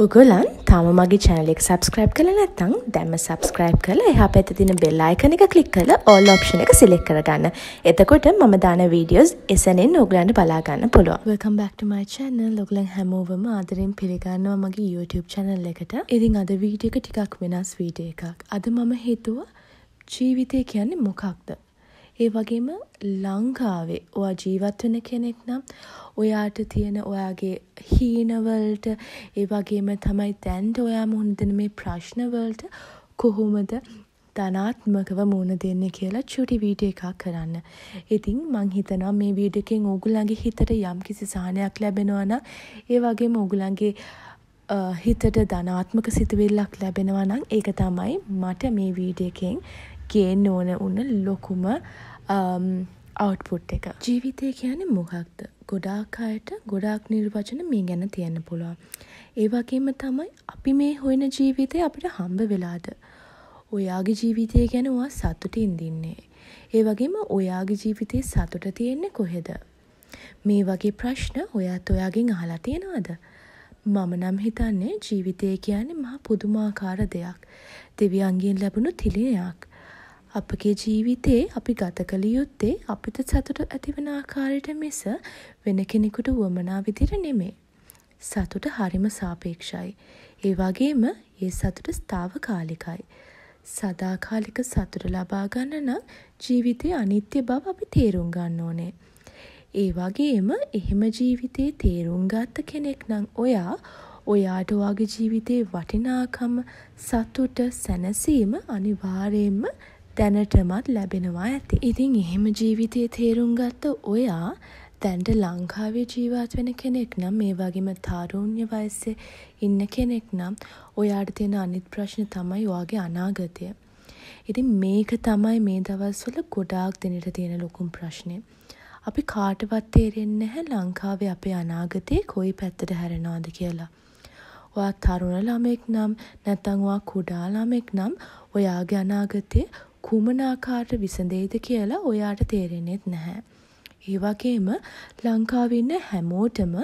Uygulan තාම මගේ channel එක subscribe කරලා නැත්නම් දැන්ම subscribe කරලා එහා පැත්තේ තියෙන bell icon එක click කරලා all option එක select කරගන්න. එතකොට මම දාන videos එසනෙන් ඔයගලන්ට බලා ගන්න පුළුවන්. Welcome back to my channel. ඔයගලන් හැමෝවම ආදරෙන් පිළිගන්නවා මගේ YouTube channel එකට. ඉතින් අද වීඩියෝ එක ටිකක් වෙනස් වීඩියෝ එකක්. අද මම හිතුවා ජීවිතය කියන්නේ මොකක්ද? ඒ වගේම ලංකාවේ ඔයා ජීවත් වෙන කෙනෙක් නම් ඔයාට තියෙන ඔයාගේ හීනවලට ඒ වගේම තමයි දැන්ට ඔයා මුහුණ දෙන මේ ප්‍රශ්නවලට කොහොමද ධනාත්මකව මුහුණ දෙන්නේ කියලා චුටි වීඩියෝ එකක් කරන්න. ඉතින් මං හිතනවා මේ වීඩියෝ එකෙන් ඕගොල්ලන්ගේ හිතට යම්කිසි සහනයක් ලැබෙනවා නම් ඒ වගේම ඕගොල්ලන්ගේ හිතට ධනාත්මක සිතුවිල්ලක් ලැබෙනවා නම් ඒක තමයි මට මේ වීඩියෝ එකෙන් ගේන්න ඕන උන්න ලොකුම අවට්පුට් um, එක. ජීවිතය කියන්නේ මොහක්ද. ගොඩාක් අයට ගොඩාක් නිර්වචන මේ ගැන තියන්න පුළුවන්. ඒ වගේම තමයි අපි මේ හොයන ජීවිතය අපිට හම්බ වෙලාද. ඔයාගේ ජීවිතය ගැන වා සතුටින් දින්නේ. ඒ වගේම ඔයාගේ ජීවිතයේ සතුට තියෙන්නේ කොහෙද. මේ වගේ ප්‍රශ්න ඔයාත් ඔයාගෙන් අහලා තියෙනවද? මම නම් හිතන්නේ ජීවිතය කියන්නේ මහා පුදුමාකාර දෙයක්. දෙවියන්ගෙන් ලැබුණු තිලිනයක්. අපගේ ජීවිතේ අපි ගත කළ යුත්තේ අපිට සතුට ඇතිවන ආකාරයට මිස වෙන කෙනෙකුට වුවමනා විදිහට නෙමෙයි. සතුට හරිම සාපේක්ෂයි. ඒ වගේම ඒ සතුට ස්ථාවකාලිකයි. සදාකාලික සතුට ලබා ගන්න නම් ජීවිතයේ අනිත්‍ය බව අපි තේරුම් ගන්න ඕනේ. ඒ වගේම එහෙම ජීවිතේ තේරුම් ගත්ත කෙනෙක් නම් ඔයා ඔයාට ඔයාගේ ජීවිතේ වටිනාකම සතුට සැනසීම අනිවාර්යයෙන්ම දැනටමත් ලැබෙනවා ඇති. ඉතින් එහෙම ජීවිතයේ තේරුම් ගත්ත ඔයා දැනට ලංකාවේ ජීවත් වෙන කෙනෙක් නම් මේ වගේම තාරුණ්‍ය වයසේ ඉන්න කෙනෙක් නම් ඔයාට තියෙන අනිත් ප්‍රශ්න තමයි ඔයාගේ අනාගතය. ඉතින් මේක තමයි මේ දවස්වල ගොඩාක් දෙනෙට තියෙන ලොකුම ප්‍රශ්නේ. අපි කාටවත් තේරෙන්නේ නැහැ ලංකාවේ අපේ අනාගතේ කොයි පැත්තට හැරෙනවද කියලා. ඔයා තරුණ ළමෙක් නම් නැත්නම් ඔයා කුඩා ළමෙක් නම් ඔයාගේ අනාගතේ කුමනාකාර විසඳෙයිද කියලා ඔයාට තේරෙන්නේත් නැහැ. ඒ වගේම ලංකාවේ ඉන්න හැමෝටම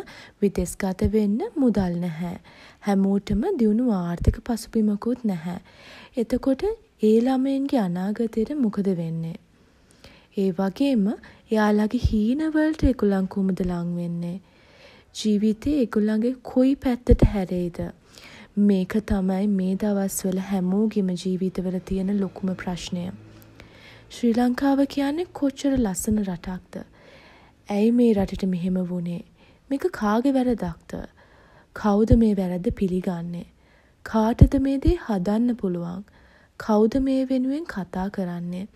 විදෙස්ගත වෙන්න මුදල් නැහැ. හැමෝටම දියුණු ආර්ථික පසුබිමකුත් නැහැ. එතකොට ඒ ළමයින්ගේ අනාගතයට මොකද වෙන්නේ? ඒ වගේම එයාලගේ හීනවලට ඒගොල්ලන් කොහොමද ලං වෙන්නේ? ජීවිතේ ඒගොල්ලන්ගේ කොයි පැත්තට හැරෙයිද? මේක තමයි මේ දවස්වල හැමෝගෙම ජීවිතවල තියෙන ලොකුම ප්‍රශ්නය. ශ්‍රී ලංකාව කියන්නේ කොච්චර ලස්සන රටක්ද. ඇයි මේ රටට මෙහෙම වුණේ. මේක කාගෙ වැරදක්ද. කවුද මේ වැරද්ද පිළිගන්නේ. කාටද මේ දේ හදන්න පුළුවන්. කවුද මේ වෙනුවෙන් කතා කරන්නේ.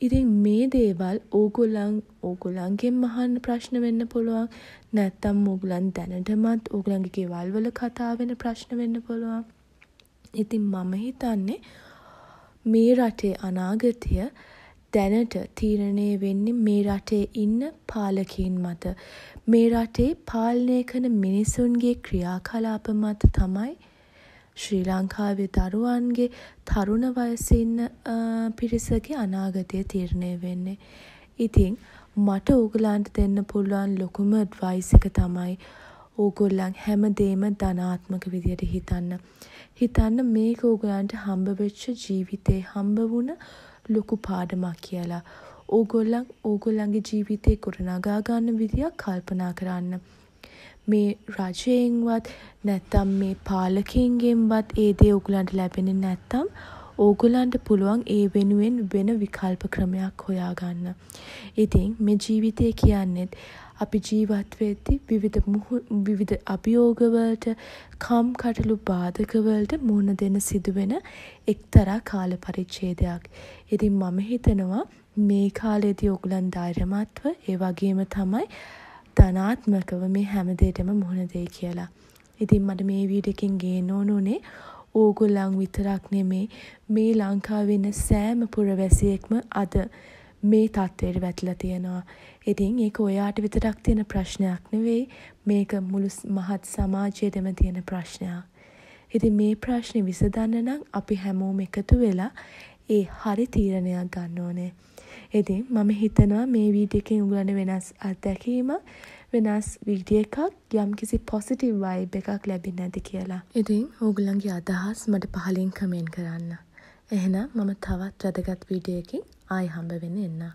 ඉතින් මේ දේවල් ඕගොල්ලන් ඕගොල්ලන්ගෙන් අහන්න ප්‍රශ්න වෙන්න පුළුවන්. නැත්තම් ඕගොල්ලන් දැනටමත් ඕගොල්ලන්ගේ ගෙවල් වල කතා වෙන ප්‍රශ්න වෙන්න පුළුවන්. ඉතින් මම හිතන්නේ මේ රටේ අනාගතය දැනට තීරණය වෙන්නේ මේ රටේ ඉන්න පාලකීන් මත. මේ රටේ පාලනය කරන මිනිසුන්ගේ ක්‍රියාකලාප මත තමයි ශ්‍රී ලංකාවේ දරුවන්ගේ තරුණ වයසේ ඉන්න පිරිසගේ අනාගතය තීරණය වෙන්නේ. ඉතින් මට ඕගොල්ලන්ට දෙන්න පුළුවන් ලොකුම ඇඩ්වයිස් එක තමයි ඕගොල්ලන් හැමදේම ධනාත්මක විදියට හිතන්න. හිතන්න මේක ඕගොල්ලන්ට හම්බ වෙච්ච ජීවිතේ හම්බ වුණ ලොකු පාඩමක් කියලා. ඕගොල්ලන් ඕගොල්ලන්ගේ ජීවිතේ ගොඩනගා ගන්න විදියක් කල්පනා කරන්න. මේ රජයෙන්වත් නැත්තම් මේ පාලකයින්ගෙන්වත් ඒ දේ ඕගොල්ලන්ට ලැබෙන්නේ නැත්තම් ඕගොල්ලන්ට පුළුවන් ඒ වෙනුවෙන් වෙන විකල්ප ක්‍රමයක් හොයාගන්න. ඉතින් මේ ජීවිතය කියන්නෙත් අපි ජීවත් වෙද්දී විවිධ විවිධ අභියෝගවලට කම් කටළු බාධකවලට මුහුණ දෙන සිදුවෙන එක්තරා කාල පරිච්ඡේදයක්. ඉතින් මම හිතනවා මේ කාලේදී ඕගොල්ලන් ධෛර්යමත්ව ඒ වගේම තමයි ධනාත්මකව මේ හැමදේටම මුහුණ දෙයි කියලා. ඉතින් මට මේ වීඩියෝ එකෙන් ගේන්න ඕන උනේ ඕගොල්ලන් විතරක් නෙමේ මේ ලංකාවේ ඉන්න සෑම පුරවැසියෙක්ම අද මේ තත්ත්වයට වැටලා තියෙනවා. ඉතින් ඒක ඔයාට විතරක් තියෙන ප්‍රශ්නයක් නෙවෙයි. මේක මුළු මහත් සමාජයේදම තියෙන ප්‍රශ්නයක්. ඉතින් මේ ප්‍රශ්නේ විසඳන්න නම් අපි හැමෝම එකතු වෙලා ඒ හරි තීරණයක් ගන්න ඕනේ. ඉතින් මම හිතනවා මේ වීඩියෝ එකෙන් උගලන්ට වෙනස් අත්දැකීම වෙනස් වීඩියෝ එකක් යම්කිසි පොසිටිව් වයිබ් එකක් ලැබෙන්න ඇති කියලා. ඉතින් ඕගොල්ලන්ගේ අදහස් මට පහලින් කමෙන්ට් කරන්න. එහෙනම් මම තවත් වැදගත් වීඩියෝ එකකින් ආයි හම්බ වෙන්න එන්න.